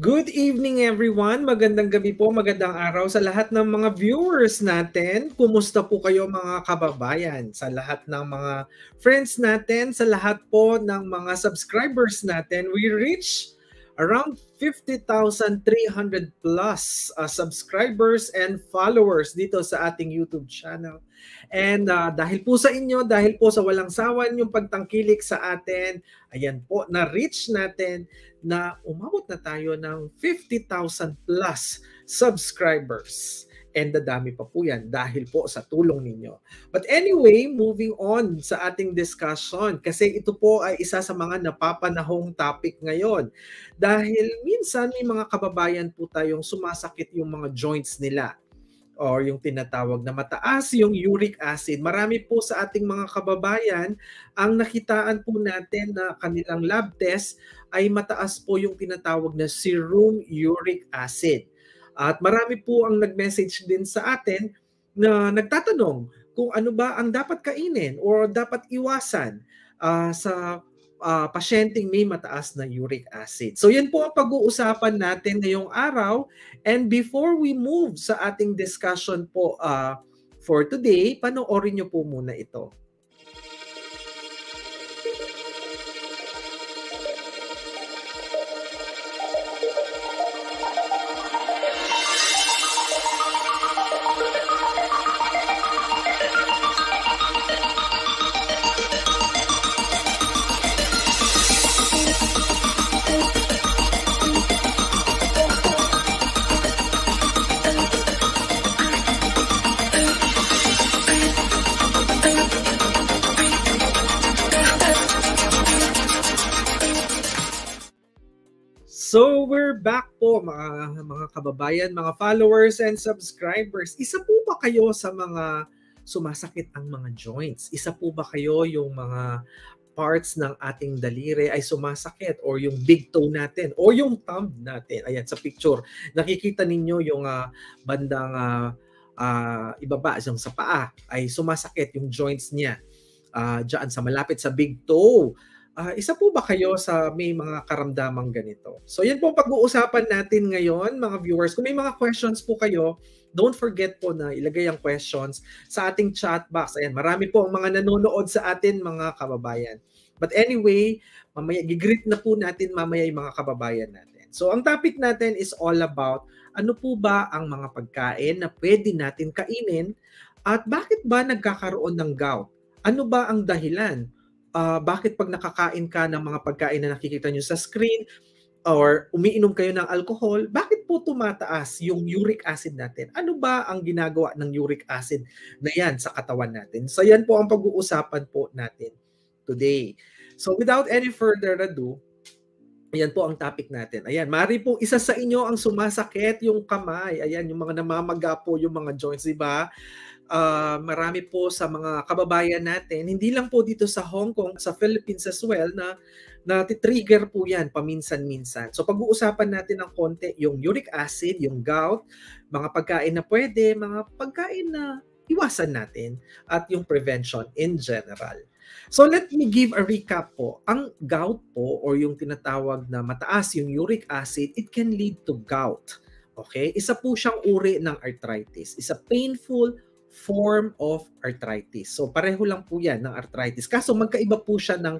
Good evening everyone. Magandang gabi po, magandang araw sa lahat ng mga viewers natin. Kumusta po kayo mga kababayan? Sa lahat ng mga friends natin, sa lahat po ng mga subscribers natin. We reach around 50,300 plus uh, subscribers and followers dito sa ating YouTube channel. And uh, dahil po sa inyo, dahil po sa walang sawan yung pagtangkilik sa atin, ayan po, na-reach natin na umabot na tayo ng 50,000 plus subscribers. And dadami pa po yan dahil po sa tulong ninyo. But anyway, moving on sa ating discussion kasi ito po ay isa sa mga napapanahong topic ngayon. Dahil minsan may mga kababayan po tayong sumasakit yung mga joints nila or yung tinatawag na mataas yung uric acid. Marami po sa ating mga kababayan ang nakitaan po natin na kanilang lab test ay mataas po yung tinatawag na serum uric acid. At marami po ang nag-message din sa atin na nagtatanong kung ano ba ang dapat kainin or dapat iwasan uh, sa uh, pasyenteng may mataas na uric acid. So yan po ang pag-uusapan natin ngayong araw. And before we move sa ating discussion po uh, for today, panoorin nyo po muna ito. back po mga, mga kababayan, mga followers and subscribers. Isa po ba kayo sa mga sumasakit ang mga joints? Isa po ba kayo yung mga parts ng ating daliri ay sumasakit or yung big toe natin or yung thumb natin. Ayan, sa picture, nakikita ninyo yung uh, bandang uh, uh, ibaba, yung sa paa, ay sumasakit yung joints niya. Uh, diyan sa malapit sa big toe, Uh, isa po ba kayo sa may mga karamdamang ganito? So yan po pag-uusapan natin ngayon mga viewers. Kung may mga questions po kayo, don't forget po na ilagay ang questions sa ating chat box. Ayan, marami po ang mga nanonood sa atin mga kababayan. But anyway, mamaya gigreet na po natin mamaya yung mga kababayan natin. So ang topic natin is all about ano po ba ang mga pagkain na pwede natin kainin at bakit ba nagkakaroon ng gout? Ano ba ang dahilan? uh, bakit pag nakakain ka ng mga pagkain na nakikita nyo sa screen or umiinom kayo ng alcohol, bakit po tumataas yung uric acid natin? Ano ba ang ginagawa ng uric acid na yan sa katawan natin? So yan po ang pag-uusapan po natin today. So without any further ado, Ayan po ang topic natin. Ayan, mari po isa sa inyo ang sumasakit yung kamay. Ayan, yung mga namamaga po yung mga joints, di ba? uh, marami po sa mga kababayan natin, hindi lang po dito sa Hong Kong, sa Philippines as well, na na trigger po yan paminsan-minsan. So pag-uusapan natin ng konti yung uric acid, yung gout, mga pagkain na pwede, mga pagkain na iwasan natin, at yung prevention in general. So let me give a recap po. Ang gout po or yung tinatawag na mataas yung uric acid, it can lead to gout. Okay? Isa po siyang uri ng arthritis. Isa painful form of arthritis. So pareho lang po yan ng arthritis. Kaso magkaiba po siya ng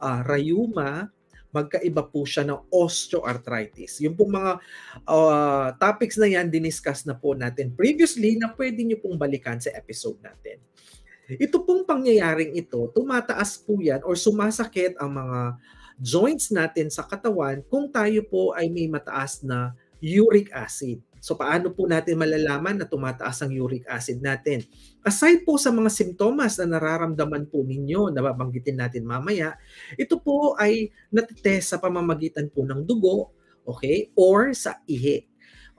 uh, rheuma, magkaiba po siya ng osteoarthritis. Yung pong mga uh, topics na yan, diniscuss na po natin previously na pwede nyo pong balikan sa episode natin. Ito pong pangyayaring ito, tumataas po yan or sumasakit ang mga joints natin sa katawan kung tayo po ay may mataas na uric acid. So paano po natin malalaman na tumataas ang uric acid natin? Aside po sa mga simptomas na nararamdaman po ninyo, na babanggitin natin mamaya, ito po ay natitest sa pamamagitan po ng dugo, okay, or sa ihi.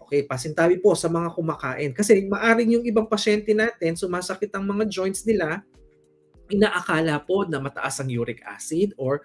Okay, pasintabi po sa mga kumakain. Kasi maaring yung ibang pasyente natin, sumasakit ang mga joints nila, inaakala po na mataas ang uric acid or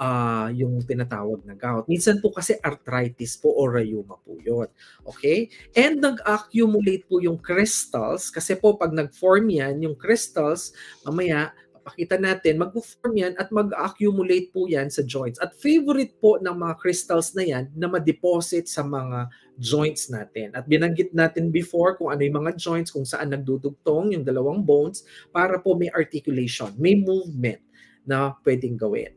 uh, yung tinatawag na gout. Minsan po kasi arthritis po or rheuma po yun. Okay? And nag-accumulate po yung crystals kasi po pag nag-form yan, yung crystals mamaya papakita natin, mag-form yan at mag-accumulate po yan sa joints. At favorite po ng mga crystals na yan na ma-deposit sa mga joints natin. At binanggit natin before kung ano yung mga joints, kung saan nagdudugtong yung dalawang bones para po may articulation, may movement na pwedeng gawin.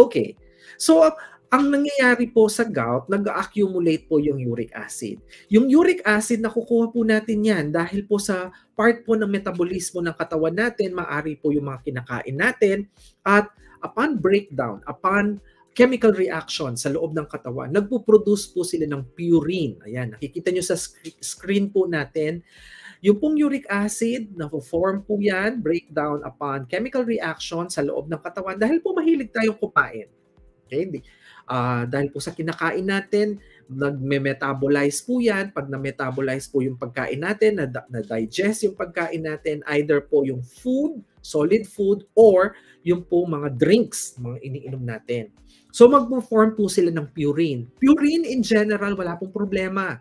Okay. So, ang nangyayari po sa gout, nag-accumulate po yung uric acid. Yung uric acid, nakukuha po natin yan dahil po sa part po ng metabolismo ng katawan natin, maari po yung mga kinakain natin, at upon breakdown, upon chemical reaction sa loob ng katawan, nagpo-produce po sila ng purine. Ayan, nakikita nyo sa screen po natin. Yung pong uric acid, na-form po yan, breakdown upon chemical reaction sa loob ng katawan dahil po mahilig tayong kumain. Okay? Uh, dahil po sa kinakain natin, nagme-metabolize po yan. Pag na-metabolize po yung pagkain natin, na-digest yung pagkain natin, either po yung food, solid food, or yung po mga drinks, mga iniinom natin. So mag-form po sila ng purine. Purine in general, wala pong problema.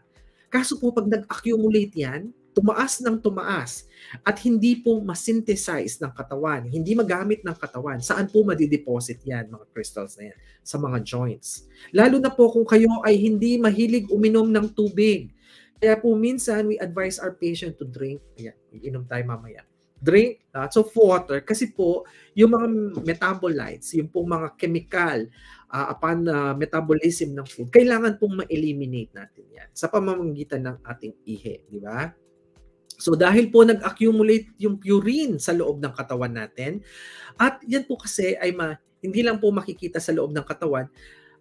Kaso po pag nag-accumulate yan, tumaas ng tumaas at hindi po masynthesize ng katawan, hindi magamit ng katawan, saan po madideposit yan mga crystals na yan? Sa mga joints. Lalo na po kung kayo ay hindi mahilig uminom ng tubig. Kaya po minsan we advise our patient to drink. Ayan, inom tayo mamaya. Drink lots of water kasi po yung mga metabolites, yung pong mga chemical uh, upon uh, metabolism ng food, kailangan pong ma-eliminate natin yan sa pamamagitan ng ating ihe, di ba? So dahil po nag-accumulate yung purine sa loob ng katawan natin, at yan po kasi ay ma, hindi lang po makikita sa loob ng katawan,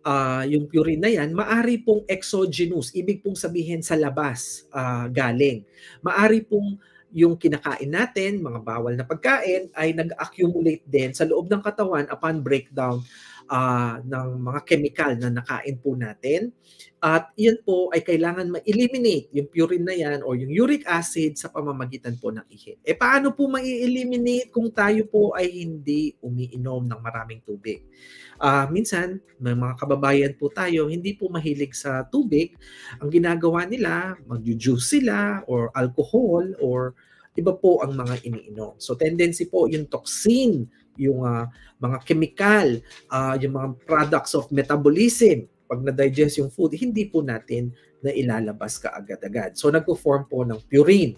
uh, yung purine na yan, maari pong exogenous, ibig pong sabihin sa labas uh, galing. Maari pong yung kinakain natin, mga bawal na pagkain, ay nag-accumulate din sa loob ng katawan upon breakdown uh, ng mga chemical na nakain po natin. At yun po ay kailangan ma-eliminate yung purine na yan or yung uric acid sa pamamagitan po ng ihi. E paano po ma-eliminate kung tayo po ay hindi umiinom ng maraming tubig? Uh, minsan, may mga kababayan po tayo, hindi po mahilig sa tubig. Ang ginagawa nila, mag-juice sila or alcohol or iba po ang mga iniinom. So tendency po yung toxin yung uh, mga chemical, uh, yung mga products of metabolism, pag na-digest yung food, hindi po natin na ilalabas kaagad-agad. So nagpo-form po ng purine.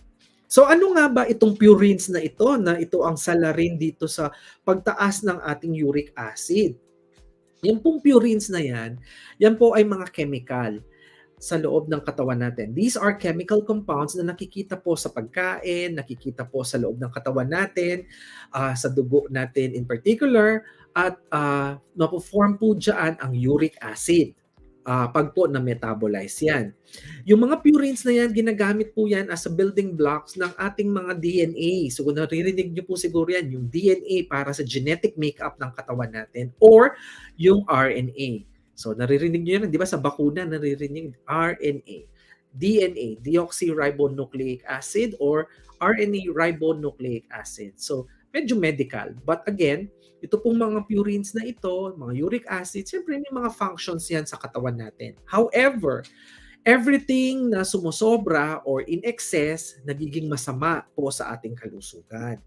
So ano nga ba itong purines na ito na ito ang salarin dito sa pagtaas ng ating uric acid? Yung pong purines na yan, yan po ay mga chemical sa loob ng katawan natin. These are chemical compounds na nakikita po sa pagkain, nakikita po sa loob ng katawan natin, uh, sa dugo natin in particular, at uh, ah, mapoform po dyan ang uric acid uh, pag po na-metabolize yan. Yung mga purines na yan, ginagamit po yan as a building blocks ng ating mga DNA. So kung naririnig nyo po siguro yan, yung DNA para sa genetic makeup ng katawan natin or yung RNA. So naririnig niyo yun, di ba sa bakuna naririnig RNA, DNA, deoxyribonucleic acid or RNA ribonucleic acid. So medyo medical. But again, ito pong mga purines na ito, mga uric acid, siyempre may mga functions yan sa katawan natin. However, everything na sumusobra or in excess, nagiging masama po sa ating kalusugan.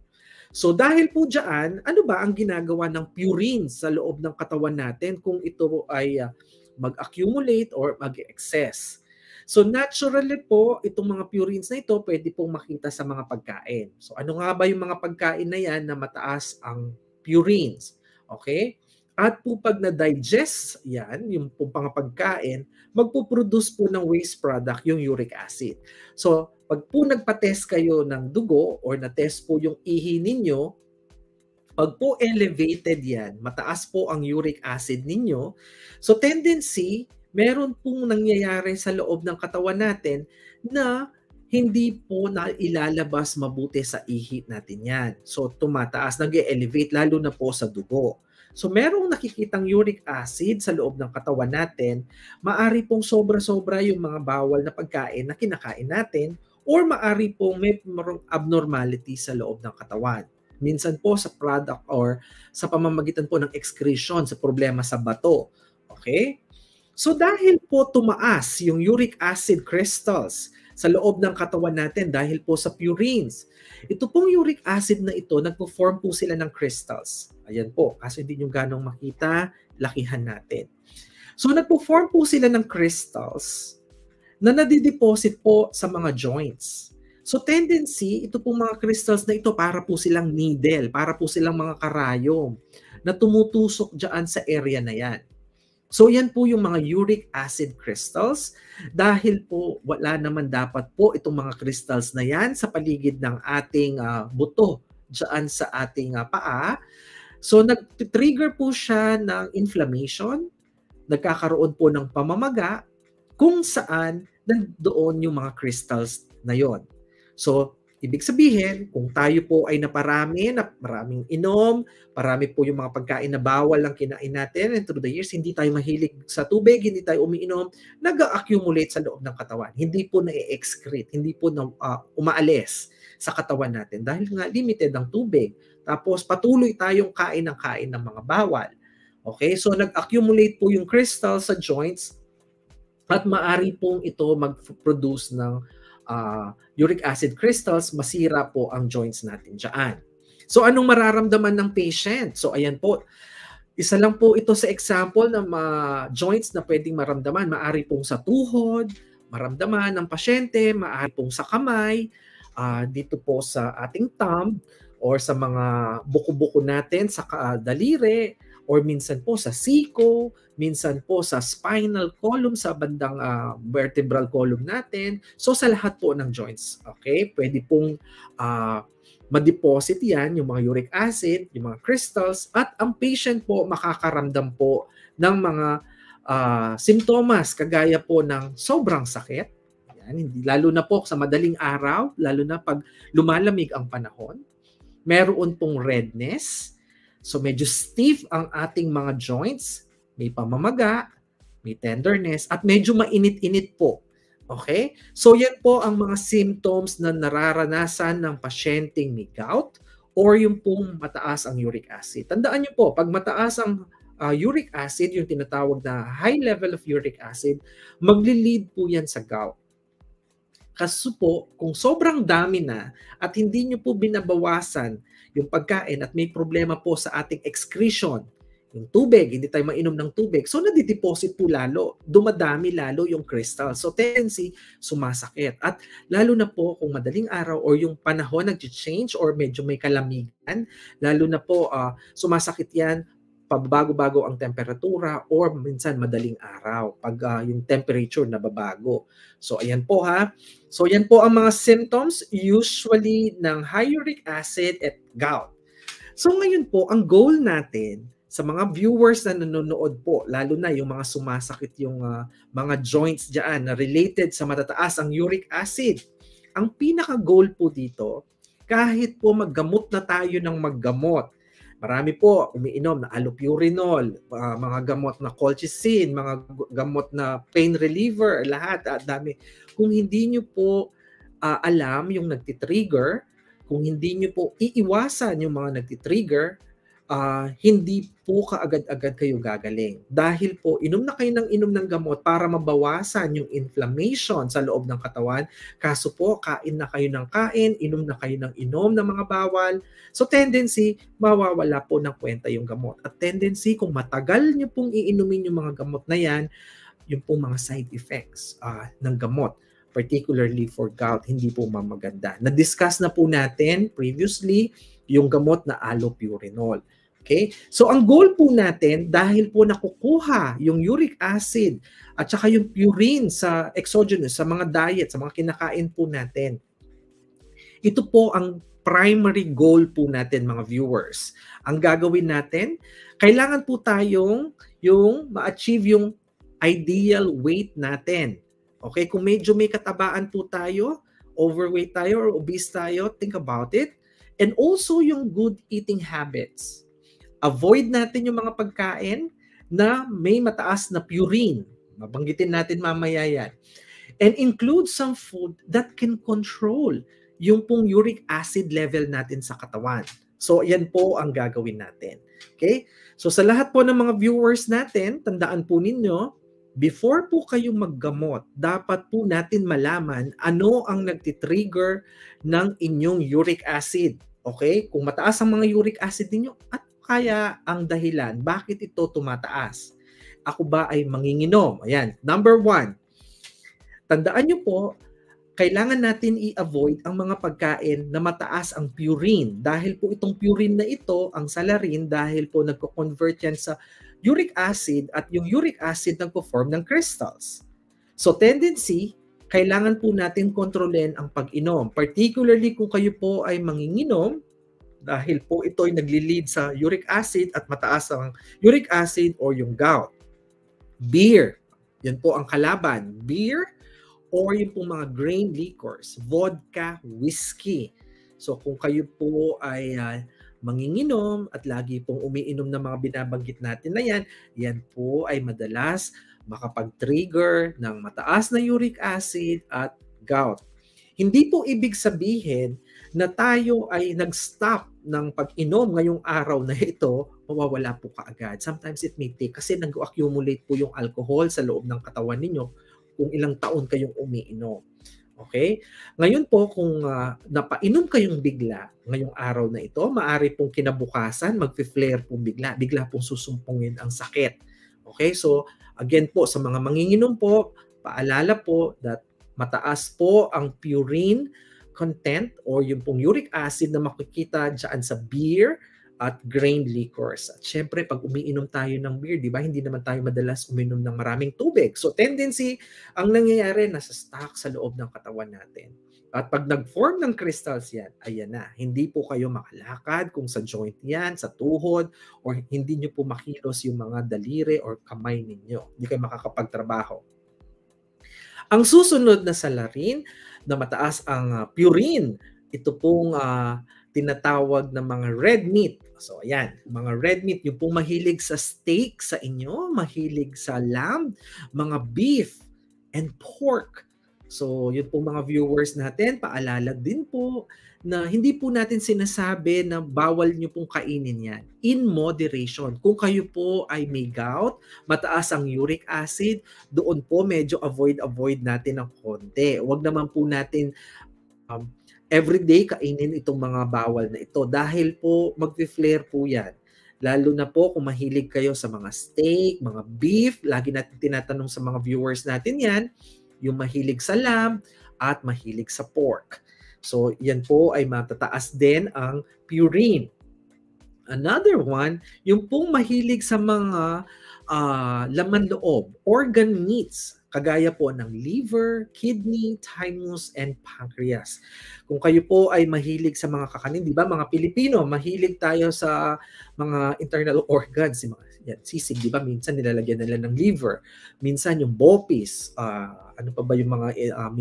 So dahil po dyan, ano ba ang ginagawa ng purine sa loob ng katawan natin kung ito ay uh, mag-accumulate or mag-excess? So naturally po, itong mga purines na ito pwede pong makita sa mga pagkain. So ano nga ba yung mga pagkain na yan na mataas ang purines? Okay? At po pag na-digest yan, yung pong mga pagkain, magpuproduce po ng waste product yung uric acid. So pag po nagpa-test kayo ng dugo or na-test po yung ihi ninyo, pag po elevated yan, mataas po ang uric acid ninyo, so tendency, meron pong nangyayari sa loob ng katawan natin na hindi po na ilalabas mabuti sa ihi natin yan. So tumataas, nag elevate lalo na po sa dugo. So merong nakikitang uric acid sa loob ng katawan natin, maari pong sobra-sobra yung mga bawal na pagkain na kinakain natin or maari po may abnormality sa loob ng katawan. Minsan po sa product or sa pamamagitan po ng excretion, sa problema sa bato. Okay? So dahil po tumaas yung uric acid crystals sa loob ng katawan natin dahil po sa purines. Ito pong uric acid na ito, nagpo-form po sila ng crystals. Ayan po, kaso hindi nyo ganong makita, lakihan natin. So nagpo-form po sila ng crystals na nadideposit po sa mga joints. So tendency, ito pong mga crystals na ito para po silang needle, para po silang mga karayom na tumutusok dyan sa area na yan. So yan po yung mga uric acid crystals dahil po wala naman dapat po itong mga crystals na yan sa paligid ng ating uh, buto dyan sa ating uh, paa. So nag-trigger po siya ng inflammation, nagkakaroon po ng pamamaga kung saan then doon yung mga crystals na yon. So, ibig sabihin, kung tayo po ay naparami, na maraming inom, parami po yung mga pagkain na bawal lang kinain natin, and through the years, hindi tayo mahilig sa tubig, hindi tayo umiinom, nag-accumulate sa loob ng katawan. Hindi po na-excrete, hindi po na, uh, umaalis sa katawan natin dahil nga limited ang tubig. Tapos patuloy tayong kain ng kain ng mga bawal. Okay? So nag-accumulate po yung crystals sa joints at maari pong ito mag-produce ng uh, uric acid crystals, masira po ang joints natin dyan. So anong mararamdaman ng patient? So ayan po, isa lang po ito sa example ng mga joints na pwedeng maramdaman. Maari pong sa tuhod, maramdaman ng pasyente, maari pong sa kamay, uh, dito po sa ating thumb, or sa mga buko-buko natin sa daliri, or minsan po sa siko, minsan po sa spinal column, sa bandang uh, vertebral column natin. So sa lahat po ng joints, okay? Pwede pong uh, ma-deposit yan, yung mga uric acid, yung mga crystals, at ang patient po makakaramdam po ng mga uh, simptomas kagaya po ng sobrang sakit. Yan, hindi, lalo na po sa madaling araw, lalo na pag lumalamig ang panahon. Meron pong redness, So medyo stiff ang ating mga joints, may pamamaga, may tenderness, at medyo mainit-init po. Okay? So yan po ang mga symptoms na nararanasan ng pasyenteng may gout or yung pong mataas ang uric acid. Tandaan niyo po, pag mataas ang uh, uric acid, yung tinatawag na high level of uric acid, magli-lead po yan sa gout. Kaso po, kung sobrang dami na at hindi nyo po binabawasan yung pagkain at may problema po sa ating excretion, yung tubig, hindi tayo mainom ng tubig. So, nadideposit po lalo. Dumadami lalo yung crystal. So, tendency, sumasakit. At lalo na po kung madaling araw or yung panahon nag-change or medyo may kalamigan, lalo na po uh, sumasakit yan pabago-bago ang temperatura or minsan madaling araw pag uh, yung temperature nababago. So ayan po ha. So ayan po ang mga symptoms usually ng uric acid at gout. So ngayon po, ang goal natin sa mga viewers na nanonood po, lalo na yung mga sumasakit yung uh, mga joints diyan na related sa matataas ang uric acid. Ang pinaka-goal po dito, kahit po maggamot na tayo ng maggamot, Marami po umiinom na allopurinol, uh, ah, mga gamot na colchicine, mga gamot na pain reliever, lahat, at dami. Kung hindi nyo po uh, alam yung nagti-trigger, kung hindi nyo po iiwasan yung mga nagti-trigger, uh, hindi po kaagad-agad kayo gagaling. Dahil po, inom na kayo ng inom ng gamot para mabawasan yung inflammation sa loob ng katawan. Kaso po, kain na kayo ng kain, inom na kayo ng inom ng mga bawal. So tendency, mawawala po ng kwenta yung gamot. At tendency, kung matagal nyo pong iinumin yung mga gamot na yan, yung pong mga side effects uh, ng gamot particularly for gout, hindi po mamaganda. Na-discuss na po natin previously yung gamot na allopurinol. Okay? So ang goal po natin, dahil po nakukuha yung uric acid at saka yung purine sa exogenous, sa mga diet, sa mga kinakain po natin, ito po ang primary goal po natin mga viewers. Ang gagawin natin, kailangan po tayong yung ma-achieve yung ideal weight natin. Okay, kung medyo may katabaan po tayo, overweight tayo or obese tayo, think about it. And also yung good eating habits avoid natin yung mga pagkain na may mataas na purine. Mabanggitin natin mamaya yan. And include some food that can control yung pong uric acid level natin sa katawan. So, yan po ang gagawin natin. Okay? So, sa lahat po ng mga viewers natin, tandaan po ninyo, before po kayo maggamot, dapat po natin malaman ano ang nagtitrigger ng inyong uric acid. Okay? Kung mataas ang mga uric acid ninyo, at kaya ang dahilan bakit ito tumataas? Ako ba ay manginginom? Ayan, number one. Tandaan nyo po, kailangan natin i-avoid ang mga pagkain na mataas ang purine. Dahil po itong purine na ito, ang salarin, dahil po nagko-convert yan sa uric acid at yung uric acid nagpo-form ng crystals. So tendency, kailangan po natin kontrolin ang pag-inom. Particularly kung kayo po ay manginginom, dahil po ito ay nagli-lead sa uric acid at mataas ang uric acid or yung gout. Beer, yan po ang kalaban. Beer or yung pong mga grain liquors, vodka, whiskey. So kung kayo po ay uh, manginginom at lagi pong umiinom ng mga binabanggit natin na yan, yan po ay madalas makapag-trigger ng mataas na uric acid at gout. Hindi po ibig sabihin na tayo ay nag-stop ng pag-inom ngayong araw na ito, mawawala po kaagad. Sometimes it may take kasi nag-accumulate po yung alcohol sa loob ng katawan ninyo kung ilang taon kayong umiinom. Okay? Ngayon po, kung uh, napainom kayong bigla ngayong araw na ito, maari pong kinabukasan, magpi-flare pong bigla. Bigla pong susumpungin ang sakit. Okay? So, again po, sa mga manginginom po, paalala po that mataas po ang purine content or yung pong uric acid na makikita dyan sa beer at grain liquors. At syempre, pag umiinom tayo ng beer, di ba, hindi naman tayo madalas uminom ng maraming tubig. So, tendency, ang nangyayari, nasa stock sa loob ng katawan natin. At pag nag-form ng crystals yan, ayan na. Hindi po kayo makalakad kung sa joint yan, sa tuhod, or hindi nyo po makilos yung mga daliri or kamay ninyo. Hindi kayo makakapagtrabaho. Ang susunod na salarin na mataas ang ah, purine. Ito pong uh, tinatawag ng mga red meat. So ayan, mga red meat, yung pong mahilig sa steak sa inyo, mahilig sa lamb, mga beef and pork So, yun po mga viewers natin, paalala din po na hindi po natin sinasabi na bawal nyo pong kainin yan. In moderation. Kung kayo po ay may gout, mataas ang uric acid, doon po medyo avoid-avoid natin ng konti. Huwag naman po natin um, everyday kainin itong mga bawal na ito dahil po magpi-flare po yan. Lalo na po kung mahilig kayo sa mga steak, mga beef, lagi natin tinatanong sa mga viewers natin yan, yung mahilig sa lamb at mahilig sa pork. So, yan po ay matataas din ang purine. Another one, yung pong mahilig sa mga uh, laman loob, organ meats, kagaya po ng liver, kidney, thymus, and pancreas. Kung kayo po ay mahilig sa mga kakanin, di ba mga Pilipino, mahilig tayo sa mga internal organs, mga yan, sisig, di ba? Minsan nilalagyan nila ng liver. Minsan yung bopis, uh, ano pa ba yung mga uh,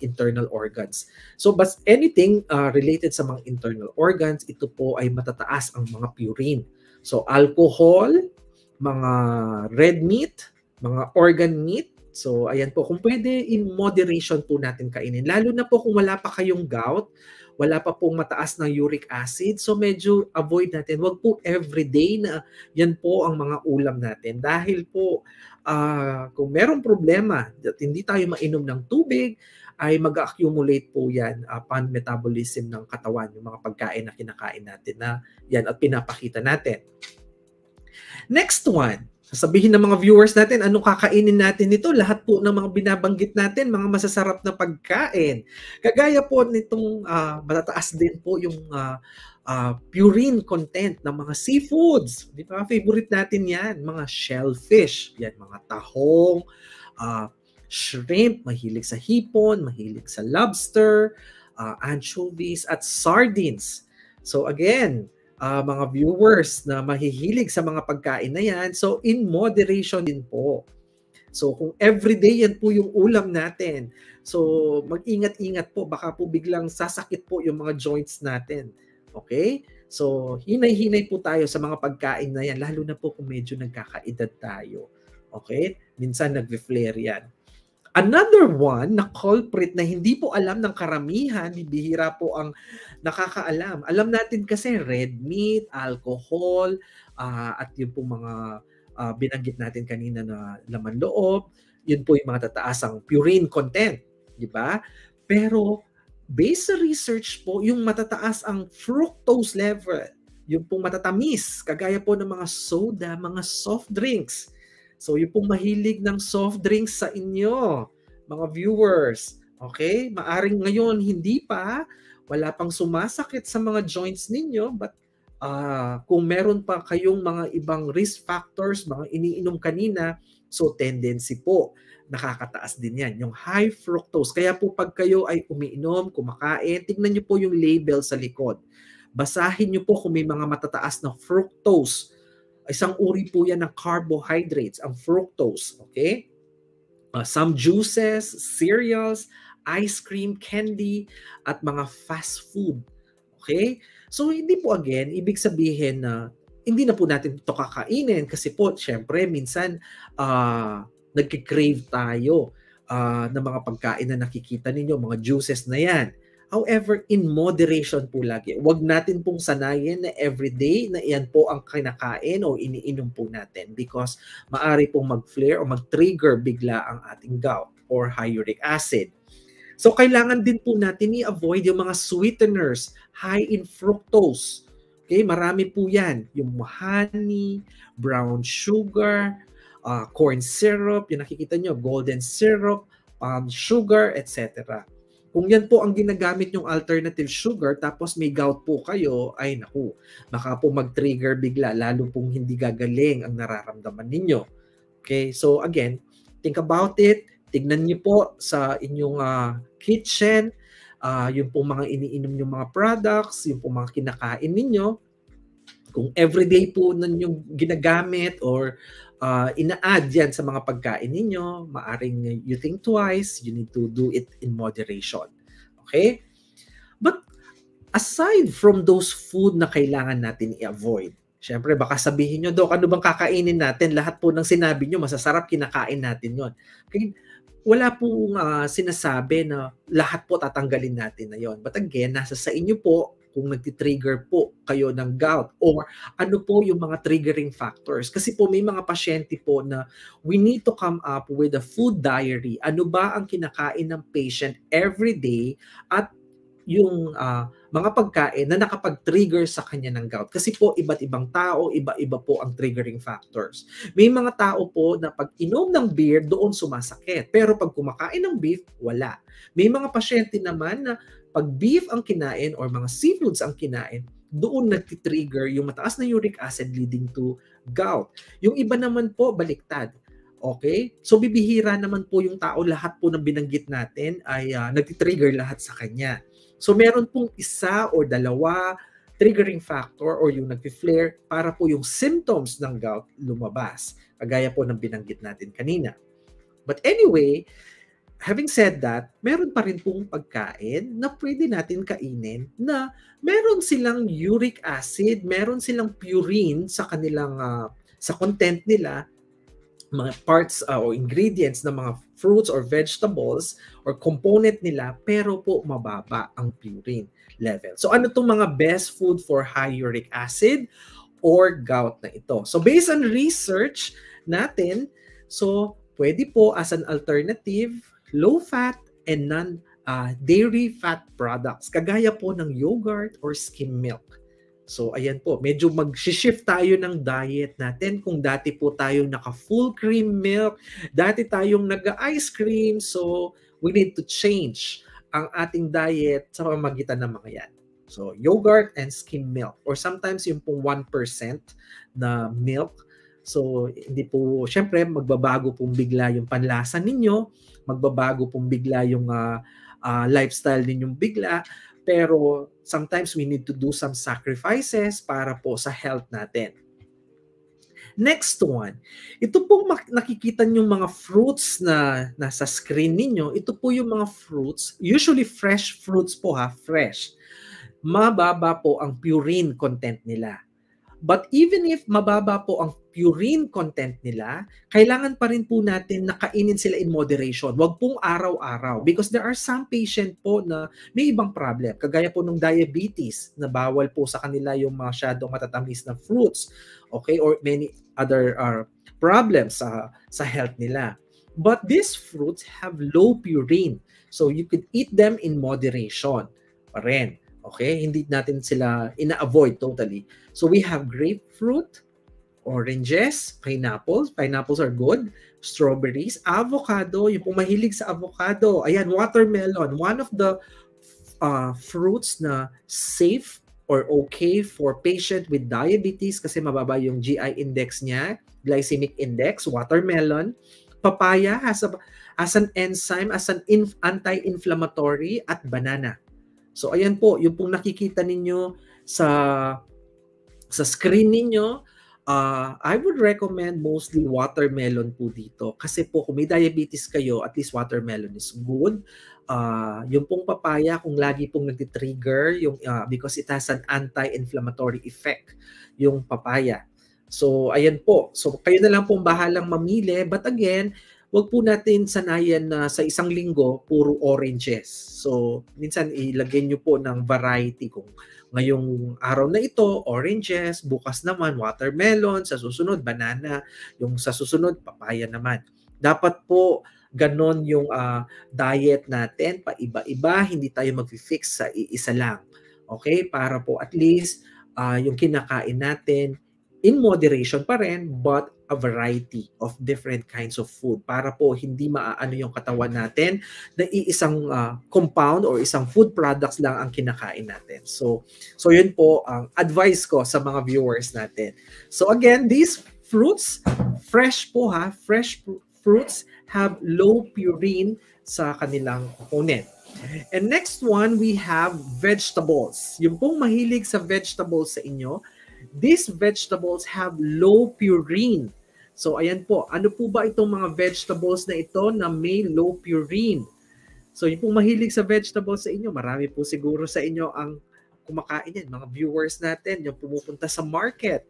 internal organs. So, but anything uh, related sa mga internal organs, ito po ay matataas ang mga purine. So, alcohol, mga red meat, mga organ meat, So, ayan po. Kung pwede, in moderation po natin kainin. Lalo na po kung wala pa kayong gout, wala pa pong mataas ng uric acid. So medyo avoid natin. Huwag po everyday na yan po ang mga ulam natin. Dahil po uh, kung merong problema at hindi tayo mainom ng tubig, ay mag-accumulate po yan upon metabolism ng katawan, yung mga pagkain na kinakain natin na yan at pinapakita natin. Next one, Sasabihin ng mga viewers natin, anong kakainin natin nito? Lahat po ng mga binabanggit natin, mga masasarap na pagkain. Kagaya po nitong uh, matataas din po yung uh, uh, purine content ng mga seafoods. Di ba? Favorite natin yan. Mga shellfish. Yan, mga tahong, uh, shrimp, mahilig sa hipon, mahilig sa lobster, uh, anchovies, at sardines. So again, uh, mga viewers na mahihilig sa mga pagkain na yan. So, in moderation din po. So, kung everyday yan po yung ulam natin. So, mag-ingat-ingat po. Baka po biglang sasakit po yung mga joints natin. Okay? So, hinay-hinay po tayo sa mga pagkain na yan. Lalo na po kung medyo nagkakaedad tayo. Okay? Minsan nag-flare yan. Another one na culprit na hindi po alam ng karamihan, bihira po ang nakakaalam. Alam natin kasi red meat, alcohol, uh, at yung po mga uh, binanggit natin kanina na laman loob, yun po yung mga tataasang purine content, di ba? Pero based sa research po, yung matataas ang fructose level, yung pong matatamis, kagaya po ng mga soda, mga soft drinks, So, yung pong mahilig ng soft drinks sa inyo, mga viewers, okay? Maaring ngayon, hindi pa, wala pang sumasakit sa mga joints ninyo, but uh, kung meron pa kayong mga ibang risk factors, mga iniinom kanina, so tendency po, nakakataas din yan. Yung high fructose. Kaya po pag kayo ay umiinom, kumakain, tignan nyo po yung label sa likod. Basahin nyo po kung may mga matataas na fructose Isang uri po yan ng carbohydrates, ang fructose, okay? Uh, some juices, cereals, ice cream, candy, at mga fast food. Okay? So, hindi po again, ibig sabihin na hindi na po natin ito kakainin kasi po, syempre, minsan uh, ah, crave tayo uh, ng mga pagkain na nakikita ninyo, mga juices na yan. However, in moderation po lagi. Huwag natin pong sanayin na everyday na iyan po ang kinakain o iniinom po natin because maari pong mag-flare o mag-trigger bigla ang ating gout or uric acid. So, kailangan din po natin i-avoid yung mga sweeteners, high in fructose. Okay, marami po yan. Yung honey, brown sugar, uh, corn syrup, yung nakikita nyo, golden syrup, palm sugar, etc. Kung yan po ang ginagamit yung alternative sugar tapos may gout po kayo, ay naku, baka po mag-trigger bigla lalo pong hindi gagaling ang nararamdaman ninyo. Okay, so again, think about it. Tignan niyo po sa inyong uh, kitchen, uh, ah, yung po mga iniinom yung mga products, yung po mga kinakain ninyo. Kung everyday po nun yung ginagamit or uh, ina-add yan sa mga pagkain ninyo, maaring you think twice, you need to do it in moderation. Okay? But aside from those food na kailangan natin i-avoid, Siyempre, baka sabihin nyo, Dok, ano bang kakainin natin? Lahat po ng sinabi nyo, masasarap, kinakain natin yon. Okay? Wala pong uh, sinasabi na lahat po tatanggalin natin na yon. But again, nasa sa inyo po kung nagtitrigger po kayo ng gout or ano po yung mga triggering factors. Kasi po may mga pasyente po na we need to come up with a food diary. Ano ba ang kinakain ng patient every day at yung uh, mga pagkain na nakapag-trigger sa kanya ng gout. Kasi po, iba't ibang tao, iba-iba po ang triggering factors. May mga tao po na pag inom ng beer, doon sumasakit. Pero pag kumakain ng beef, wala. May mga pasyente naman na pag beef ang kinain or mga seafoods ang kinain, doon nagtitrigger yung mataas na uric acid leading to gout. Yung iba naman po, baliktad. Okay? So, bibihira naman po yung tao, lahat po ng binanggit natin ay uh, nagtitrigger lahat sa kanya. So, meron pong isa o dalawa triggering factor or yung nagpi-flare para po yung symptoms ng gout lumabas. Kagaya po ng binanggit natin kanina. But anyway, having said that, meron pa rin pong pagkain na pwede natin kainin na meron silang uric acid, meron silang purine sa kanilang uh, sa content nila, mga parts uh, o ingredients ng mga fruits or vegetables or component nila pero po mababa ang purine level. So ano tong mga best food for high uric acid or gout na ito? So based on research natin, so pwede po as an alternative low-fat and non-dairy ah, fat products, kagaya po ng yogurt or skim milk. So ayan po, medyo mag-shift tayo ng diet natin. Kung dati po tayo naka-full cream milk, dati tayong nag-ice cream, so we need to change ang ating diet sa pamagitan ng mga yan. So yogurt and skim milk or sometimes yung pong 1% na milk. So hindi po, syempre magbabago pong bigla yung panlasa ninyo magbabago pong bigla yung uh, uh, lifestyle ninyong bigla. Pero sometimes we need to do some sacrifices para po sa health natin. Next one, ito pong nakikita yung mga fruits na nasa screen ninyo, ito po yung mga fruits, usually fresh fruits po ha, fresh. Mababa po ang purine content nila. But even if mababa po ang purine content nila, kailangan pa rin po natin nakainin sila in moderation. Huwag pong araw-araw because there are some patient po na may ibang problem. Kagaya po ng diabetes na bawal po sa kanila yung masyadong matatamis na fruits, okay? Or many other uh, problems sa sa health nila. But these fruits have low purine. So you could eat them in moderation pa rin. Okay? Hindi natin sila ina-avoid totally. So we have grapefruit, oranges, pineapples. Pineapples are good. Strawberries, avocado, yung pumahilig sa avocado. Ayan, watermelon. One of the uh, fruits na safe or okay for patient with diabetes kasi mababa yung GI index niya, glycemic index, watermelon, papaya has, a, as an enzyme, as an anti-inflammatory, at banana. So ayan po, yung pong nakikita ninyo sa sa screen ninyo, uh, I would recommend mostly watermelon po dito. Kasi po, kung may diabetes kayo, at least watermelon is good. Uh, yung pong papaya, kung lagi pong nagtitrigger, yung, uh, because it has an anti-inflammatory effect, yung papaya. So, ayan po. So, kayo na lang pong bahalang mamili. But again, wag po natin sanayan na sa isang linggo puro oranges. So, minsan ilagay nyo po ng variety kung ngayong araw na ito, oranges, bukas naman watermelon, sa susunod banana, yung sa susunod papaya naman. Dapat po ganon yung uh, diet natin, paiba-iba, hindi tayo mag-fix sa isa lang. Okay? Para po at least uh, yung kinakain natin in moderation pa rin, but a variety of different kinds of food para po hindi maaano yung katawan natin na iisang uh, compound or isang food products lang ang kinakain natin. So, so yun po ang advice ko sa mga viewers natin. So again, these fruits, fresh po ha, fresh fruits have low purine sa kanilang component. And next one, we have vegetables. Yung pong mahilig sa vegetables sa inyo, These vegetables have low purine. So ayan po, ano po ba itong mga vegetables na ito na may low purine? So yung pong mahilig sa vegetables sa inyo, marami po siguro sa inyo ang kumakain yan, mga viewers natin, yung pumupunta sa market.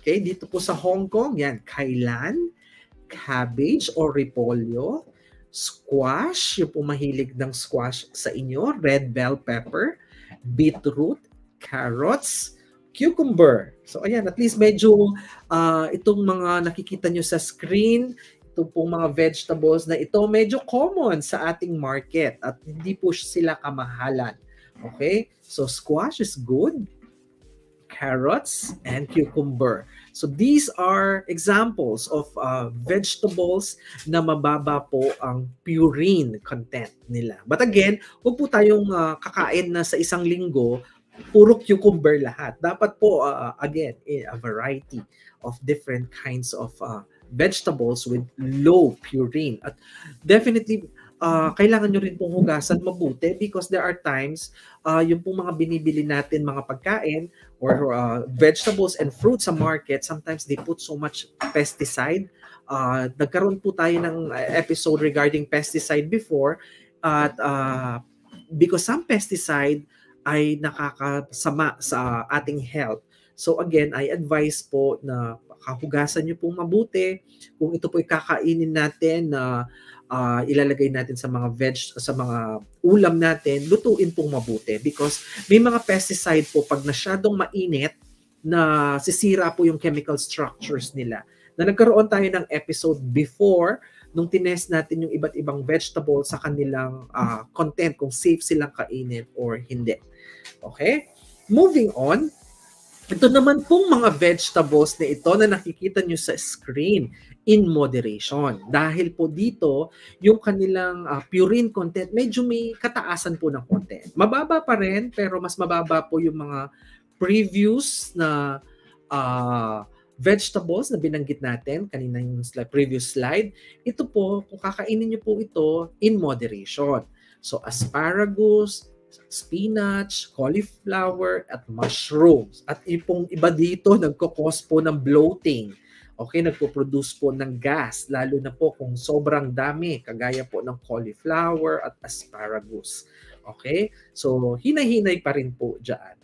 Okay, dito po sa Hong Kong, yan, kailan, cabbage or repolyo, squash, yung mahilig ng squash sa inyo, red bell pepper, beetroot, carrots, cucumber. So ayan, at least medyo uh, itong mga nakikita nyo sa screen, ito pong mga vegetables na ito medyo common sa ating market at hindi po sila kamahalan. Okay? So squash is good, carrots, and cucumber. So these are examples of uh, vegetables na mababa po ang purine content nila. But again, huwag po tayong uh, kakain na sa isang linggo puro cucumber lahat. Dapat po, uh, again, eh, a variety of different kinds of uh, vegetables with low purine. At definitely, uh, kailangan nyo rin pong hugasan mabuti because there are times uh, yung pong mga binibili natin mga pagkain or uh, vegetables and fruits sa market, sometimes they put so much pesticide. Uh, nagkaroon po tayo ng uh, episode regarding pesticide before at uh, because some pesticide ay nakakasama sa ating health. So again, I advise po na kahugasan niyo pong mabuti. Kung ito po kakainin natin na uh, ilalagay natin sa mga veg sa mga ulam natin, lutuin pong mabuti because may mga pesticide po pag masyadong mainit na sisira po yung chemical structures nila. Na nagkaroon tayo ng episode before nung tinest natin yung iba't ibang vegetable sa kanilang uh, content kung safe silang kainin or hindi. Okay? Moving on, ito naman pong mga vegetables na ito na nakikita nyo sa screen in moderation. Dahil po dito, yung kanilang uh, purine content, medyo may kataasan po ng content. Mababa pa rin, pero mas mababa po yung mga previews na uh, vegetables na binanggit natin kanina yung slide, previous slide. Ito po, kung kakainin nyo po ito in moderation. So asparagus, spinach, cauliflower, at mushrooms. At ipong iba dito, nagkakos po ng bloating. Okay, nagpo-produce po ng gas, lalo na po kung sobrang dami, kagaya po ng cauliflower at asparagus. Okay, so hinay pa rin po dyan.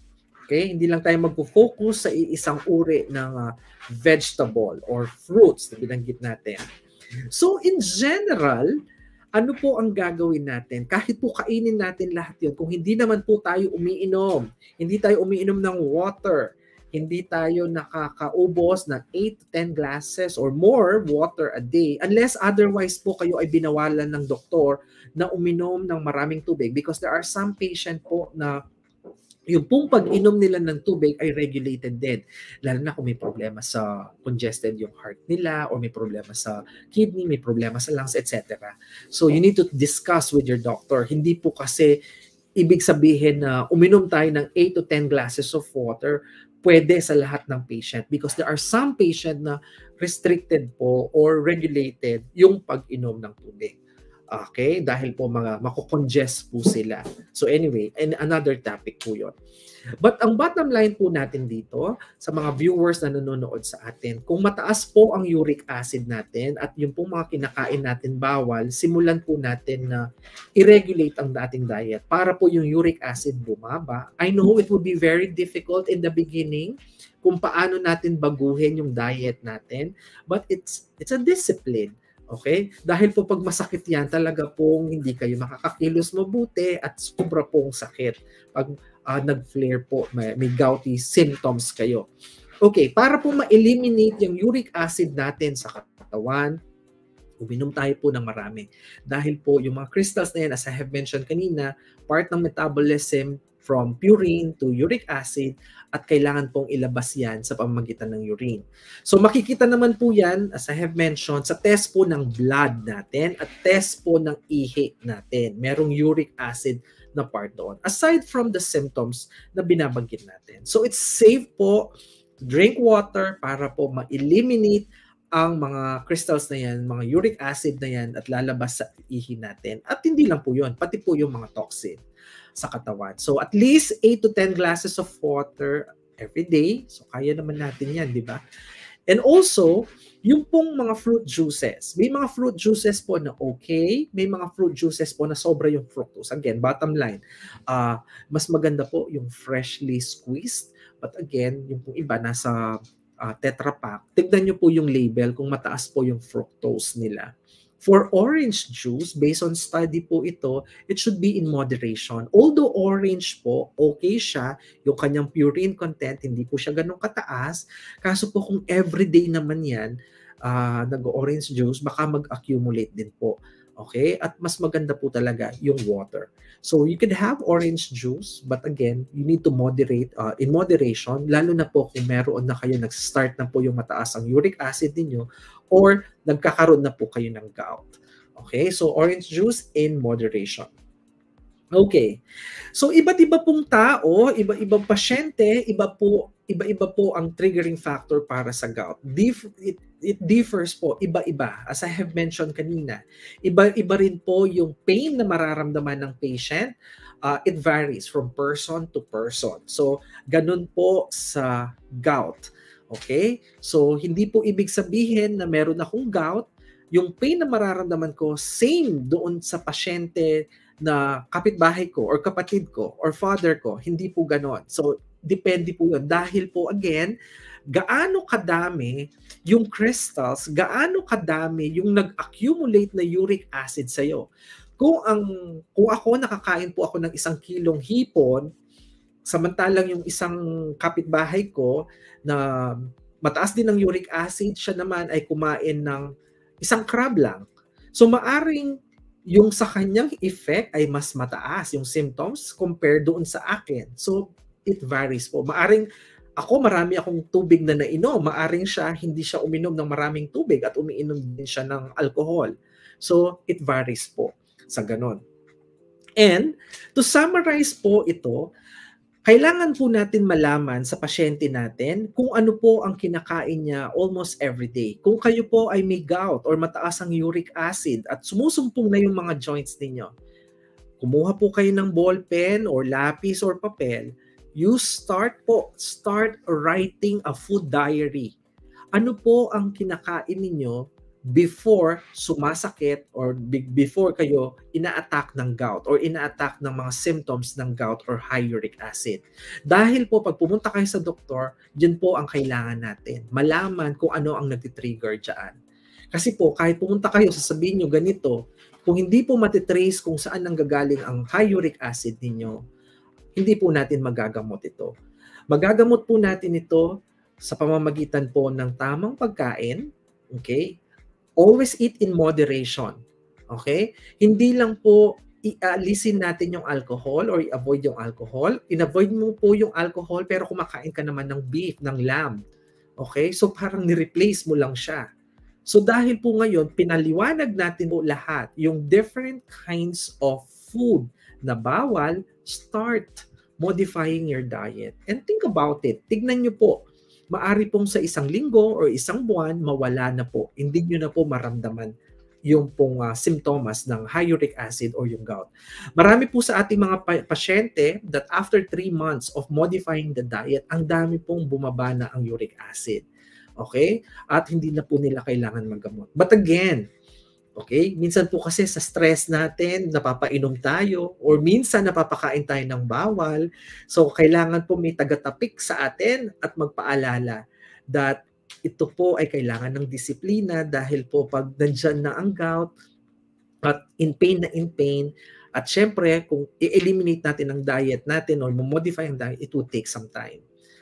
Okay, hindi lang tayo magpo-focus sa isang uri ng uh, vegetable or fruits na binanggit natin. So in general, ano po ang gagawin natin? Kahit po kainin natin lahat yun, kung hindi naman po tayo umiinom, hindi tayo umiinom ng water, hindi tayo nakakaubos ng 8 to 10 glasses or more water a day unless otherwise po kayo ay binawalan ng doktor na uminom ng maraming tubig because there are some patient po na yung pong pag-inom nila ng tubig ay regulated din. Lalo na kung may problema sa congested yung heart nila or may problema sa kidney, may problema sa lungs, etc. So you need to discuss with your doctor. Hindi po kasi ibig sabihin na uminom tayo ng 8 to 10 glasses of water pwede sa lahat ng patient because there are some patient na restricted po or regulated yung pag-inom ng tubig. Okay? Dahil po mga makokongest po sila. So anyway, and another topic po yon. But ang bottom line po natin dito sa mga viewers na nanonood sa atin, kung mataas po ang uric acid natin at yung pong mga kinakain natin bawal, simulan po natin na i-regulate ang dating diet para po yung uric acid bumaba. I know it will be very difficult in the beginning kung paano natin baguhin yung diet natin, but it's it's a discipline Okay? Dahil po pag masakit yan, talaga pong hindi kayo makakakilos mabuti at sobra pong sakit. Pag uh, nag-flare po, may, may gouty symptoms kayo. Okay, para po ma-eliminate yung uric acid natin sa katawan, uminom tayo po ng marami. Dahil po yung mga crystals na yan, as I have mentioned kanina, part ng metabolism from purine to uric acid at kailangan pong ilabas yan sa pamamagitan ng urine. So makikita naman po yan, as I have mentioned, sa test po ng blood natin at test po ng ihi natin. Merong uric acid na part doon. Aside from the symptoms na binabanggit natin. So it's safe po to drink water para po ma-eliminate ang mga crystals na yan, mga uric acid na yan at lalabas sa ihi natin. At hindi lang po yun, pati po yung mga toxin sa katawan. So at least 8 to 10 glasses of water every day. So kaya naman natin yan, di ba? And also, yung pong mga fruit juices. May mga fruit juices po na okay, may mga fruit juices po na sobra yung fructose. Again, bottom line, uh, mas maganda po yung freshly squeezed. But again, yung pong iba nasa uh, Tetra pack, tignan nyo po yung label kung mataas po yung fructose nila. For orange juice, based on study po ito, it should be in moderation. Although orange po, okay siya, yung kanyang purine content, hindi po siya ganun kataas. Kaso po kung everyday naman yan, uh, nag-orange juice, baka mag-accumulate din po Okay? At mas maganda po talaga yung water. So you could have orange juice, but again, you need to moderate uh, in moderation, lalo na po kung meron na kayo nag-start na po yung mataas ang uric acid ninyo or nagkakaroon na po kayo ng gout. Okay? So orange juice in moderation. Okay. So iba't iba pong tao, iba-ibang pasyente, iba po iba-iba po ang triggering factor para sa gout. Dif- it differs po, iba-iba. As I have mentioned kanina, iba-iba rin po yung pain na mararamdaman ng patient. Uh, it varies from person to person. So, ganun po sa gout. Okay? So, hindi po ibig sabihin na meron akong gout, yung pain na mararamdaman ko, same doon sa pasyente na kapitbahay ko or kapatid ko or father ko, hindi po ganon. So, depende po yun. Dahil po, again, gaano kadami yung crystals, gaano kadami yung nag-accumulate na uric acid sa'yo. Kung, ang, kung ako nakakain po ako ng isang kilong hipon, samantalang yung isang kapitbahay ko na mataas din ng uric acid, siya naman ay kumain ng isang crab lang. So maaring yung sa kanyang effect ay mas mataas yung symptoms compared doon sa akin. So it varies po. Maaring ako marami akong tubig na nainom, maaring siya hindi siya uminom ng maraming tubig at umiinom din siya ng alcohol. So it varies po sa ganon. And to summarize po ito, kailangan po natin malaman sa pasyente natin kung ano po ang kinakain niya almost every day. Kung kayo po ay may gout or mataas ang uric acid at sumusumpong na yung mga joints ninyo, kumuha po kayo ng ball pen or lapis or papel you start po, start writing a food diary. Ano po ang kinakain ninyo before sumasakit or before kayo ina-attack ng gout or ina-attack ng mga symptoms ng gout or high uric acid. Dahil po pag pumunta kayo sa doktor, dyan po ang kailangan natin. Malaman kung ano ang nagtitrigger dyan. Kasi po, kahit pumunta kayo, sasabihin nyo ganito, kung hindi po matitrace kung saan nanggagaling ang high uric acid ninyo, hindi po natin magagamot ito. Magagamot po natin ito sa pamamagitan po ng tamang pagkain, okay? Always eat in moderation, okay? Hindi lang po ialisin natin yung alcohol or i-avoid yung alcohol. In-avoid mo po yung alcohol pero kumakain ka naman ng beef, ng lamb. Okay? So parang ni-replace mo lang siya. So dahil po ngayon, pinaliwanag natin po lahat yung different kinds of food na bawal, start modifying your diet. And think about it. Tignan nyo po. Maari pong sa isang linggo or isang buwan, mawala na po. Hindi nyo na po maramdaman yung pong uh, ah, symptoms ng high uric acid or yung gout. Marami po sa ating mga pa- pasyente that after 3 months of modifying the diet, ang dami pong bumaba na ang uric acid. Okay? At hindi na po nila kailangan maggamot. But again, Okay? Minsan po kasi sa stress natin, napapainom tayo or minsan napapakain tayo ng bawal. So, kailangan po may tagatapik sa atin at magpaalala that ito po ay kailangan ng disiplina dahil po pag nandyan na ang gout at in pain na in pain, at syempre, kung i-eliminate natin ang diet natin or modify ang diet, it will take some time.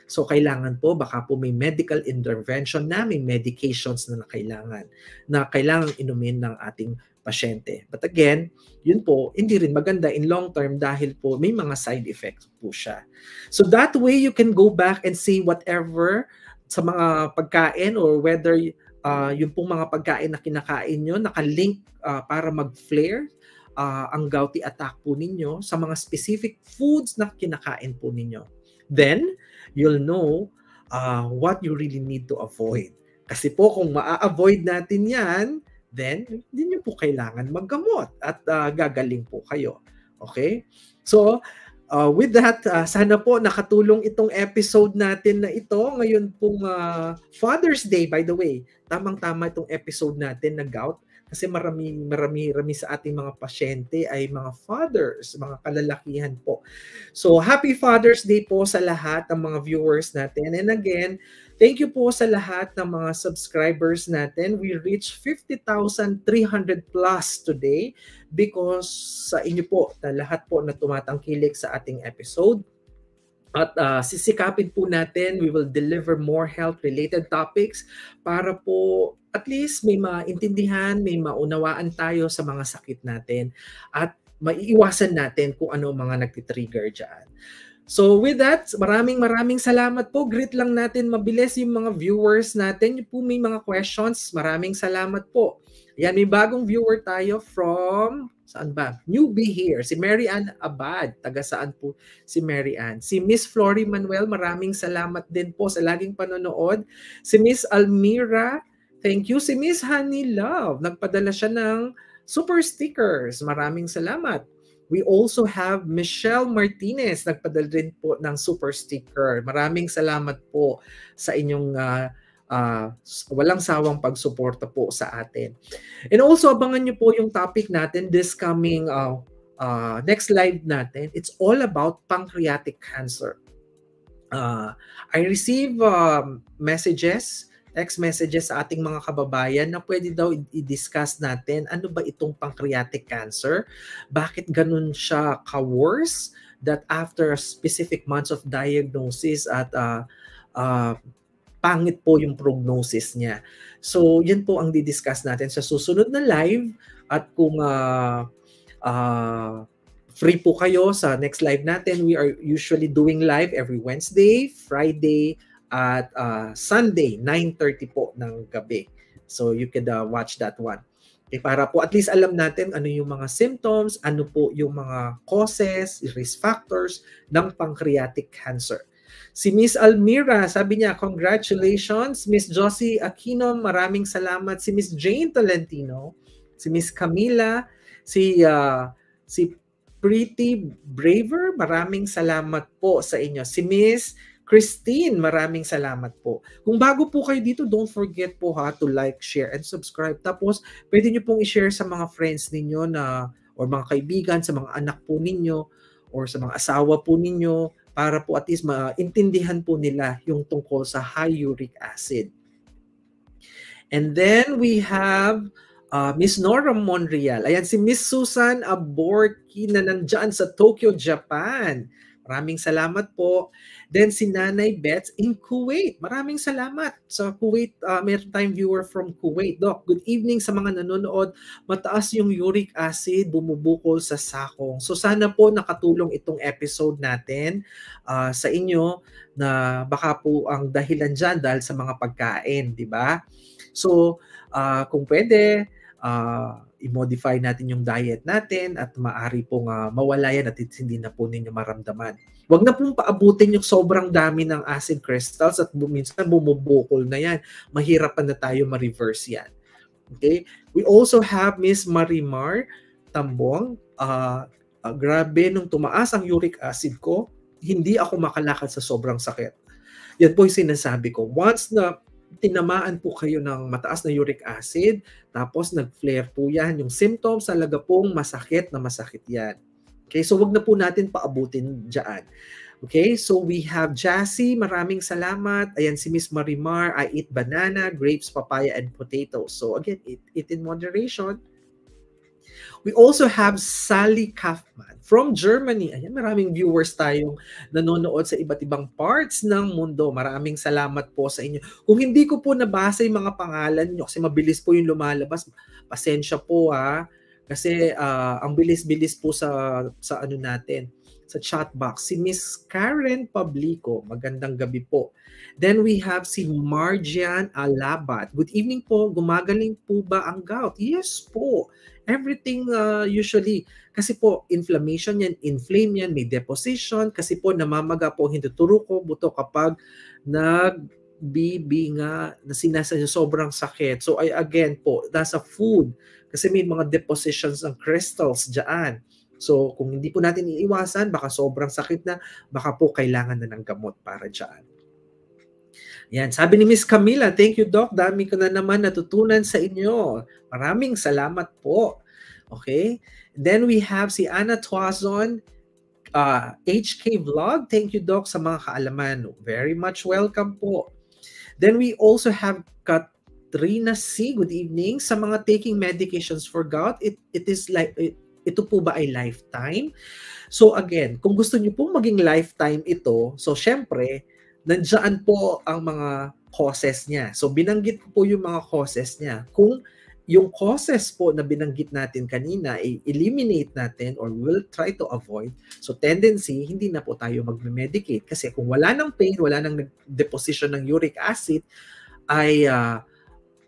So kailangan po baka po may medical intervention na may medications na kailangan na kailangan inumin ng ating pasyente. But again, yun po, hindi rin maganda in long term dahil po may mga side effects po siya. So that way you can go back and see whatever sa mga pagkain or whether uh, yung pong mga pagkain na kinakain nyo nakalink uh, para mag-flare uh, ang gouty attack po ninyo sa mga specific foods na kinakain po ninyo. Then, you'll know uh, what you really need to avoid. Kasi po kung maa-avoid natin yan, then hindi nyo po kailangan maggamot at uh, gagaling po kayo. Okay? So, uh, with that, uh, sana po nakatulong itong episode natin na ito. Ngayon pong uh, Father's Day, by the way, tamang-tama itong episode natin na gout kasi marami, marami, marami sa ating mga pasyente ay mga fathers, mga kalalakihan po. So, happy Father's Day po sa lahat ng mga viewers natin. And again, thank you po sa lahat ng mga subscribers natin. We reached 50,300 plus today because sa inyo po, na lahat po na tumatangkilik sa ating episode. At uh, sisikapin po natin, we will deliver more health-related topics para po at least may maintindihan, may maunawaan tayo sa mga sakit natin at maiiwasan natin kung ano mga nagtitrigger dyan. So with that, maraming maraming salamat po. Greet lang natin mabilis yung mga viewers natin. Yung po may mga questions, maraming salamat po. Yan, may bagong viewer tayo from Saan ba? Newbie here. Si Mary Ann Abad. Taga saan po si Mary Ann? Si Miss Flory Manuel, maraming salamat din po sa laging panonood. Si Miss Almira, thank you. Si Miss Honey Love, nagpadala siya ng super stickers. Maraming salamat. We also have Michelle Martinez, nagpadala rin po ng super sticker. Maraming salamat po sa inyong uh, uh, walang sawang pagsuporta po sa atin. And also, abangan nyo po yung topic natin this coming uh, uh, next live natin. It's all about pancreatic cancer. Uh, I receive um, messages, text messages sa ating mga kababayan na pwede daw i-discuss natin ano ba itong pancreatic cancer, bakit ganun siya ka-worse, that after specific months of diagnosis at uh, uh, pangit po yung prognosis niya. So, yan po ang didiscuss natin sa susunod na live at kung uh, uh, free po kayo sa next live natin, we are usually doing live every Wednesday, Friday, at uh, Sunday, 9.30 po ng gabi. So, you can uh, watch that one. Okay, para po at least alam natin ano yung mga symptoms, ano po yung mga causes, risk factors ng pancreatic cancer. Si Miss Almira, sabi niya, congratulations. Miss Josie Aquino, maraming salamat. Si Miss Jane Tolentino, si Miss Camila, si, uh, si Pretty Braver, maraming salamat po sa inyo. Si Miss Christine, maraming salamat po. Kung bago po kayo dito, don't forget po ha to like, share, and subscribe. Tapos, pwede nyo pong i-share sa mga friends ninyo na, or mga kaibigan, sa mga anak po ninyo, or sa mga asawa po ninyo, para po at least maintindihan po nila yung tungkol sa high uric acid. And then we have uh, Miss Nora Monreal. Ayan, si Miss Susan Aborki na nandyan sa Tokyo, Japan. Maraming salamat po. Then si Nanay Bets in Kuwait. Maraming salamat. Sa Kuwait, uh, meron tayong viewer from Kuwait. Doc, good evening sa mga nanonood. Mataas yung uric acid bumubukol sa sakong. So sana po nakatulong itong episode natin uh, sa inyo na baka po ang dahilan dyan dahil sa mga pagkain, di ba? So, uh, kung pwede, uh, i-modify natin yung diet natin at maaari pong uh, mawala yan at hindi na po ninyo maramdaman. Huwag na pong paabutin yung sobrang dami ng acid crystals at minsan bumubukol na yan. Mahirap pa na tayo ma-reverse yan. Okay? We also have Miss Marimar Tambong. Uh, uh, grabe, nung tumaas ang uric acid ko, hindi ako makalakad sa sobrang sakit. Yan po yung sinasabi ko. Once na tinamaan po kayo ng mataas na uric acid, tapos nag-flare po yan. Yung symptoms talaga pong masakit na masakit yan. Okay, so wag na po natin paabutin dyan. Okay, so we have Jassie, maraming salamat. Ayan si Miss Marimar, I eat banana, grapes, papaya, and potatoes. So again, eat, eat in moderation. We also have Sally Kaufman from Germany. Ayan, maraming viewers tayong nanonood sa iba't ibang parts ng mundo. Maraming salamat po sa inyo. Kung hindi ko po nabasa yung mga pangalan nyo, kasi mabilis po yung lumalabas, pasensya po ha. Kasi uh, ang bilis-bilis po sa, sa ano natin, sa chat box. Si Miss Karen Pablico, magandang gabi po. Then we have si Marjan Alabat. Good evening po, gumagaling po ba ang gout? Yes po everything uh, usually. Kasi po, inflammation yan, inflame yan, may deposition. Kasi po, namamaga po hindi hinduturo ko buto kapag nagbibinga na sinasadya sobrang sakit. So ay again po, nasa food. Kasi may mga depositions ng crystals dyan. So kung hindi po natin iiwasan, baka sobrang sakit na, baka po kailangan na ng gamot para dyan. Yan, sabi ni Miss Camila, thank you Doc, dami ko na naman natutunan sa inyo. Maraming salamat po. Okay? Then we have si Ana Toazon, uh, HK Vlog. Thank you Doc sa mga kaalaman. Very much welcome po. Then we also have Katrina C. Good evening. Sa mga taking medications for gout, it, it is like, it, ito po ba ay lifetime? So again, kung gusto niyo pong maging lifetime ito, so syempre, nandiyan po ang mga causes niya. So binanggit ko po yung mga causes niya. Kung yung causes po na binanggit natin kanina ay eliminate natin or will try to avoid. So tendency, hindi na po tayo mag-medicate kasi kung wala ng pain, wala ng deposition ng uric acid, ay uh,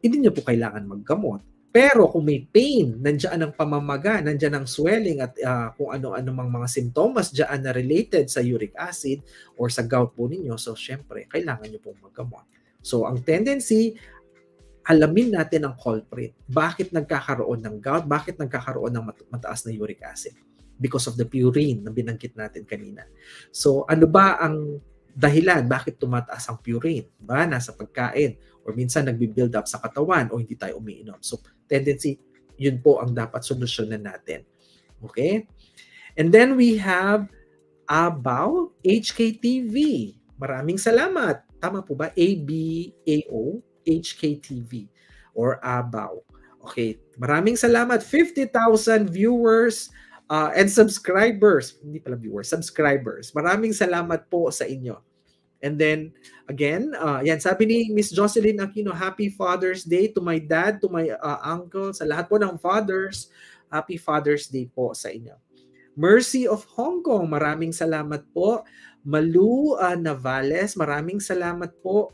hindi niyo po kailangan maggamot. Pero kung may pain, nandiyan ang pamamaga, nandiyan ang swelling at uh, kung ano-ano mang mga simptomas diyan na related sa uric acid or sa gout po ninyo, so syempre, kailangan nyo pong maggamot. So ang tendency, alamin natin ang culprit. Bakit nagkakaroon ng gout? Bakit nagkakaroon ng mataas na uric acid? Because of the purine na binanggit natin kanina. So ano ba ang dahilan bakit tumataas ang purine, ba? Nasa pagkain or minsan nagbi-build up sa katawan o hindi tayo umiinom. So tendency, yun po ang dapat solusyonan natin. Okay? And then we have Abaw HKTV. Maraming salamat. Tama po ba? A-B-A-O HKTV or Abaw. Okay. Maraming salamat. 50,000 viewers uh, and subscribers. Hindi pala viewers, subscribers. Maraming salamat po sa inyo. And then, again, uh, yan, sabi ni Miss Jocelyn Aquino, Happy Father's Day to my dad, to my uh, uncle, sa lahat po ng fathers, Happy Father's Day po sa inyo. Mercy of Hong Kong, maraming salamat po. Malu uh, Navales, maraming salamat po.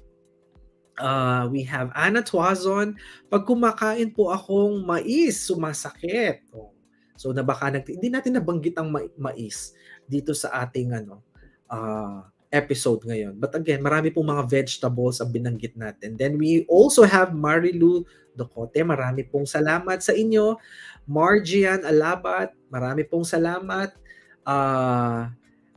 Uh, we have Anna Tuazon, pag kumakain po akong mais, sumasakit. Oh. So na baka nag- hindi natin nabanggit ang ma- mais dito sa ating ano uh, episode ngayon. But again, marami pong mga vegetables ang binanggit natin. Then we also have Marilu Docote. Marami pong salamat sa inyo. Margian Alabat, marami pong salamat. Uh,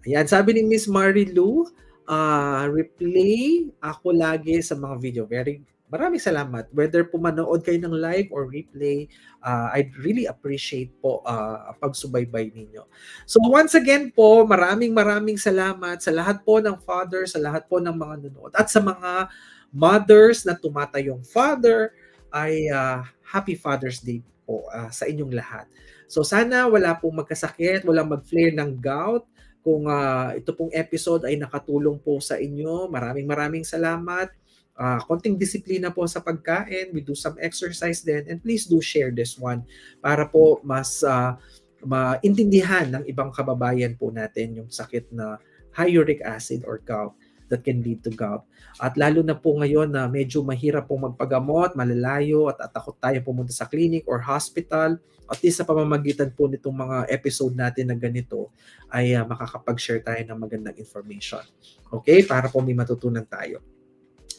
ayan, sabi ni Miss Marilu, uh, replay ako lagi sa mga video. Very maraming salamat. Whether po manood kayo ng live or replay, uh, I'd really appreciate po uh, pagsubaybay ninyo. So once again po, maraming maraming salamat sa lahat po ng father, sa lahat po ng mga nanood, at sa mga mothers na tumatayong father ay uh, happy Father's Day po uh, sa inyong lahat. So sana wala pong magkasakit, wala mag-flare ng gout, kung uh, ito pong episode ay nakatulong po sa inyo. Maraming maraming salamat uh, konting disiplina po sa pagkain, we do some exercise then, and please do share this one para po mas uh, maintindihan ng ibang kababayan po natin yung sakit na high uric acid or gout that can lead to gout. At lalo na po ngayon na medyo mahirap pong magpagamot, malalayo at atakot tayo pumunta sa clinic or hospital, at least sa pamamagitan po nitong mga episode natin na ganito ay uh, makakapag-share tayo ng magandang information. Okay? Para po may matutunan tayo.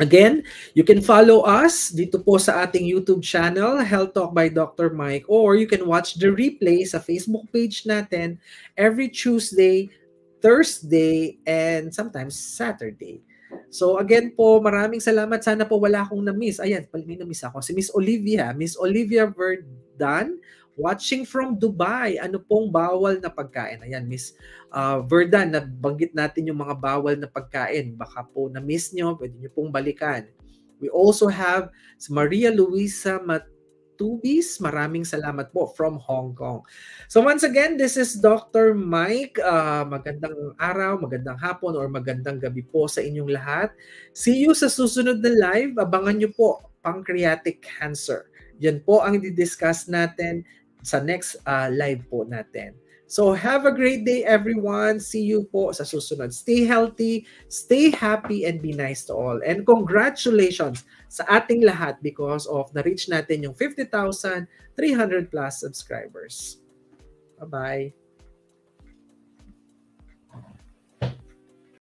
Again, you can follow us dito po sa ating YouTube channel, Health Talk by Dr. Mike, or you can watch the replay sa Facebook page natin every Tuesday, Thursday, and sometimes Saturday. So again po, maraming salamat. Sana po wala akong na-miss. Ayan, pala may na-miss ako. Si Miss Olivia, Miss Olivia Verdan Watching from Dubai, ano pong bawal na pagkain? Ayan, Miss uh, Verda, nabanggit natin yung mga bawal na pagkain. Baka po na-miss nyo, pwede nyo pong balikan. We also have Maria Luisa Mat Maraming salamat po from Hong Kong. So once again, this is Dr. Mike. Uh, magandang araw, magandang hapon, or magandang gabi po sa inyong lahat. See you sa susunod na live. Abangan nyo po, pancreatic cancer. Yan po ang i-discuss natin sa next uh, live po natin. So have a great day everyone. See you po sa susunod. Stay healthy, stay happy, and be nice to all. And congratulations sa ating lahat because of na-reach natin yung 50,300 plus subscribers. Bye-bye.